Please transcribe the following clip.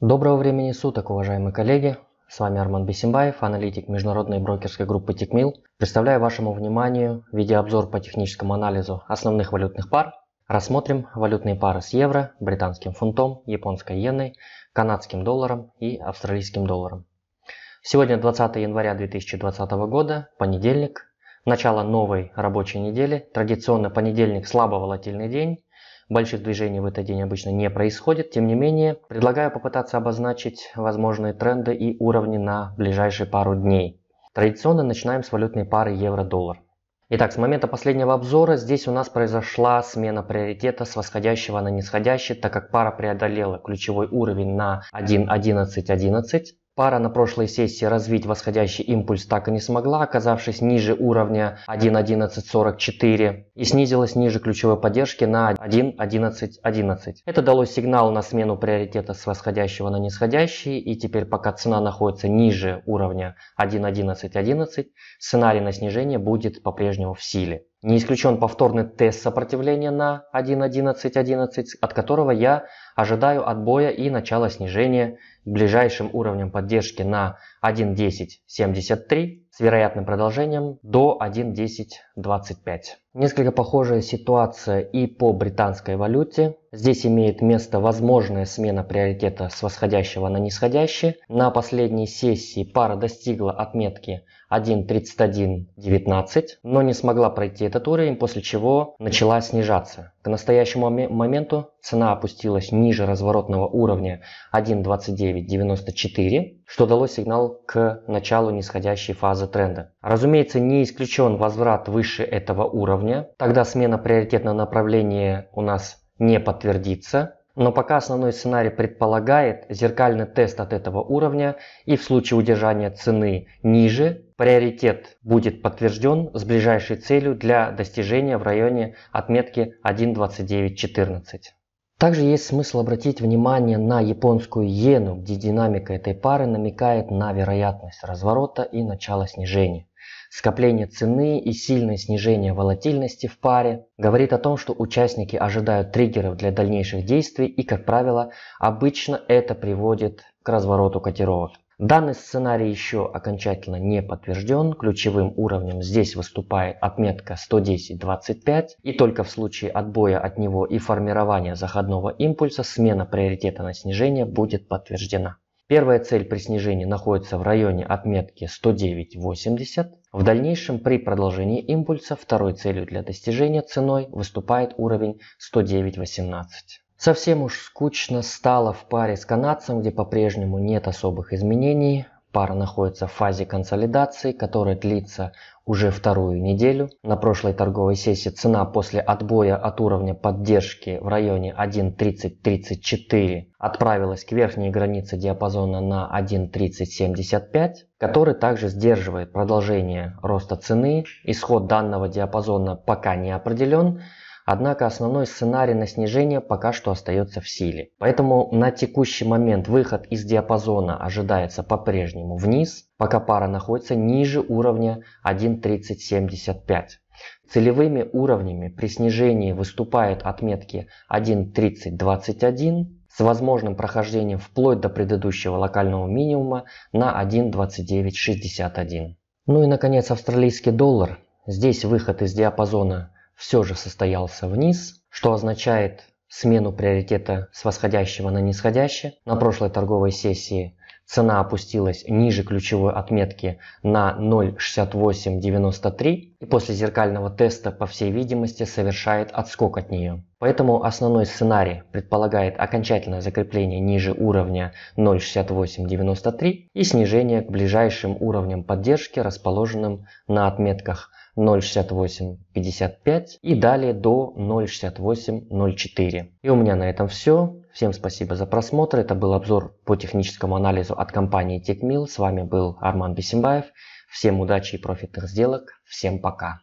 Доброго времени суток, уважаемые коллеги! С вами Арман Бесимбаев, аналитик международной брокерской группы Тикмил. Представляю вашему вниманию видеообзор по техническому анализу основных валютных пар. Рассмотрим валютные пары с евро, британским фунтом, японской иеной, канадским долларом и австралийским долларом. Сегодня 20 января 2020 года, понедельник, начало новой рабочей недели. Традиционно понедельник слабо волатильный день. Больших движений в этот день обычно не происходит. Тем не менее, предлагаю попытаться обозначить возможные тренды и уровни на ближайшие пару дней. Традиционно начинаем с валютной пары евро-доллар. Итак, с момента последнего обзора здесь у нас произошла смена приоритета с восходящего на нисходящий, так как пара преодолела ключевой уровень на 1.11.11. Пара на прошлой сессии развить восходящий импульс так и не смогла, оказавшись ниже уровня 1.1144 и снизилась ниже ключевой поддержки на 1.1111. Это дало сигнал на смену приоритета с восходящего на нисходящий и теперь пока цена находится ниже уровня 1.1111, сценарий на снижение будет по-прежнему в силе. Не исключен повторный тест сопротивления на 1.11.11, от которого я Ожидаю отбоя и начала снижения ближайшим уровнем поддержки на 1.10.73 с вероятным продолжением до 1.10.25. Несколько похожая ситуация и по британской валюте. Здесь имеет место возможная смена приоритета с восходящего на нисходящий. На последней сессии пара достигла отметки 1.31.19, но не смогла пройти этот уровень, после чего начала снижаться. К настоящему моменту цена опустилась ниже разворотного уровня 1.2994, что дало сигнал к началу нисходящей фазы тренда. Разумеется, не исключен возврат выше этого уровня, тогда смена приоритетного направления у нас не подтвердится, но пока основной сценарий предполагает зеркальный тест от этого уровня и в случае удержания цены ниже, приоритет будет подтвержден с ближайшей целью для достижения в районе отметки 1.2914. Также есть смысл обратить внимание на японскую иену, где динамика этой пары намекает на вероятность разворота и начала снижения. Скопление цены и сильное снижение волатильности в паре говорит о том, что участники ожидают триггеров для дальнейших действий и, как правило, обычно это приводит к развороту котировок. Данный сценарий еще окончательно не подтвержден. Ключевым уровнем здесь выступает отметка 110.25. И только в случае отбоя от него и формирования заходного импульса смена приоритета на снижение будет подтверждена. Первая цель при снижении находится в районе отметки 109.80. В дальнейшем при продолжении импульса второй целью для достижения ценой выступает уровень 109.18. Совсем уж скучно стало в паре с канадцем, где по-прежнему нет особых изменений. Пара находится в фазе консолидации, которая длится уже вторую неделю. На прошлой торговой сессии цена после отбоя от уровня поддержки в районе 1.3034 отправилась к верхней границе диапазона на 1.3075, который также сдерживает продолжение роста цены. Исход данного диапазона пока не определен. Однако основной сценарий на снижение пока что остается в силе. Поэтому на текущий момент выход из диапазона ожидается по-прежнему вниз, пока пара находится ниже уровня 1.3075. Целевыми уровнями при снижении выступают отметки 1.3021 с возможным прохождением вплоть до предыдущего локального минимума на 1.2961. Ну и наконец австралийский доллар. Здесь выход из диапазона все же состоялся вниз, что означает смену приоритета с восходящего на нисходящее На прошлой торговой сессии цена опустилась ниже ключевой отметки на 0.6893 и после зеркального теста, по всей видимости, совершает отскок от нее. Поэтому основной сценарий предполагает окончательное закрепление ниже уровня 0.6893 и снижение к ближайшим уровням поддержки, расположенным на отметках 0.6855 и далее до 0.6804. И у меня на этом все. Всем спасибо за просмотр. Это был обзор по техническому анализу от компании TechMill. С вами был Арман Бесимбаев. Всем удачи и профитных сделок. Всем пока.